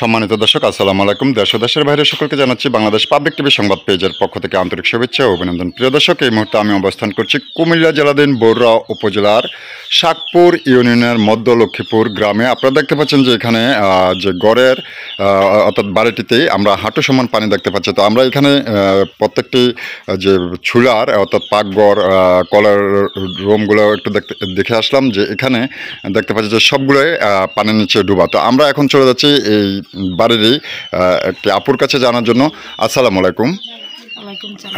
সম্মানিত দর্শক আসসালামু আলাইকুম দেশ দেশের বাইরে সকলকে জানাচ্ছি বাংলাদেশ পাবলিক টিভি সংবাদ পেজের পক্ষ থেকে আন্তরিক শুভেচ্ছা ও অভিনন্দন প্রিয় দর্শক এই মুহূর্তে আমি অবস্থান করছি কুমিল্লা জেলাধীন বরুড়া উপজেলার শাকপুর ইউনিয়নের মধ্য লক্ষ্মীপুর গ্রামে আপনারা দেখতে পাচ্ছেন যে এখানে যে গড়ের অর্থাৎ বাড়িটিতে আমরা হাঁটু সমান পানি দেখতে পাচ্ছি তো আমরা এখানে প্রত্যেকটি যে ছুলার অর্থাৎ পাকগড় কলার রুমগুলো একটু দেখতে দেখে আসলাম যে এখানে দেখতে পাচ্ছি যে সবগুলোই পানির নিচে ডুবা তো আমরা এখন চলে যাচ্ছি এই বাড়িরই একটি আপুর কাছে জানার জন্য আসসালামু আলাইকুম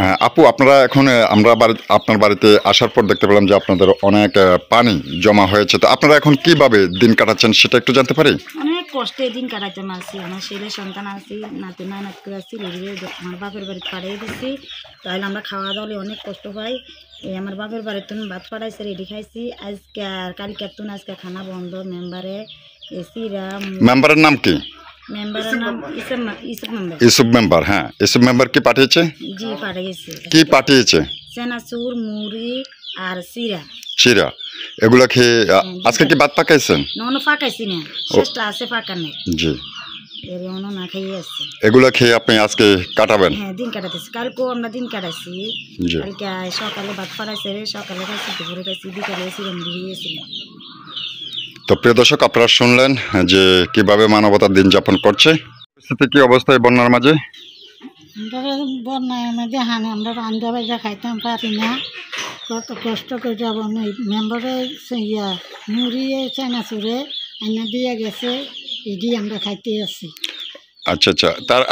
হ্যাঁ, আপু আপনারা এখন আমরা বাড়ি আপনার বাড়িতে আসার পর দেখতে পেলাম যে আপনাদের অনেক পানি জমা হয়েছে তো আপনারা এখন কিভাবে দিন কাটাচ্ছেন সেটা একটু জানতে পারি কষ্টে এদিন কাটাইতাম আসি আমার ছেলে সন্তান আসি নাতি না নাতকে আসি লিগে আমার বাপের বাড়িতে পাড়িয়ে দিচ্ছি তাহলে আমরা খাওয়া দাওয়ালে অনেক কষ্ট পাই এই আমার বাপের বাড়ির তুমি ভাত পাড়াইছে রেডি খাইছি আজকে আর কালকে তুমি আজকে খানা বন্ধ মেম্বারে এসিরা মেম্বারের নাম কি মেম্বারের নাম ইসব মেম্বার ইসব মেম্বার হ্যাঁ ইসব মেম্বার কি পাঠিয়েছে জি পাঠিয়েছে কি পাঠিয়েছে চেনাচুর মুড়ি আর সিরা সিরা এগুলা খেয়ে আজকে কি ভাত পাকাইছেন পাকাইছি না জি এগুলো খেয়ে আপনি আজকে কাটাবেন হ্যাঁ দিন কাটাতেছি দিন কাটাইছি ভাত তো প্রিয় দর্শক আপনারা শুনলেন যে কিভাবে মানবতার দিন যাপন করছে পরিস্থিতি কি অবস্থায় বন্যার মাঝে বন্যার মাঝে হানি আমরা খাইতাম পারি না কত কষ্ট করে আবার মেম্বারে ইয়া মুড়িয়ে চানাচুরে এনে দিয়ে গেছে এটি আমরা খাইতে আছি আচ্ছা আচ্ছা তার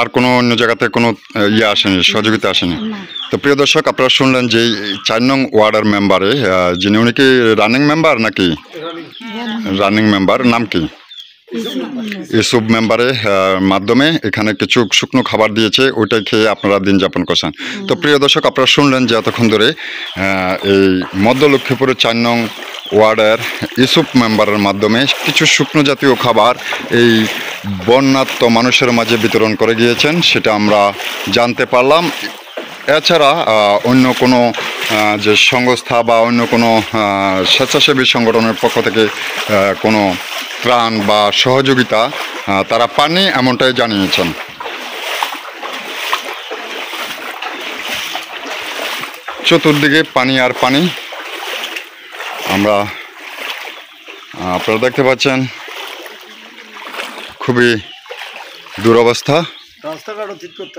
আর কোনো অন্য জায়গাতে কোনো ইয়ে আসেনি সহযোগিতা আসেনি তো প্রিয় দর্শক আপনারা শুনলেন যে চার নং ওয়ার্ডের মেম্বারে যিনি উনি কি রানিং মেম্বার নাকি রানিং মেম্বার নাম কি ইউসুফ মেম্বারের মাধ্যমে এখানে কিছু শুকনো খাবার দিয়েছে ওইটাই খেয়ে আপনারা দিন যাপন করছেন তো প্রিয় দর্শক আপনারা শুনলেন যে এতক্ষণ ধরে এই মধ্য লক্ষ্মীপুরের চার নং ওয়ার্ডের ইসুপ মেম্বারের মাধ্যমে কিছু শুকনো জাতীয় খাবার এই বন্যাত্ম মানুষের মাঝে বিতরণ করে গিয়েছেন সেটা আমরা জানতে পারলাম এছাড়া অন্য কোনো যে সংস্থা বা অন্য কোনো স্বেচ্ছাসেবী সংগঠনের পক্ষ থেকে কোনো ত্রাণ বা সহযোগিতা তারা পাননি এমনটাই জানিয়েছেন চতুর্দিকে পানি আর পানি আমরা আপনারা দেখতে পাচ্ছেন খুবই দুরবস্থা রাস্তাঘাটও ঠিক করতে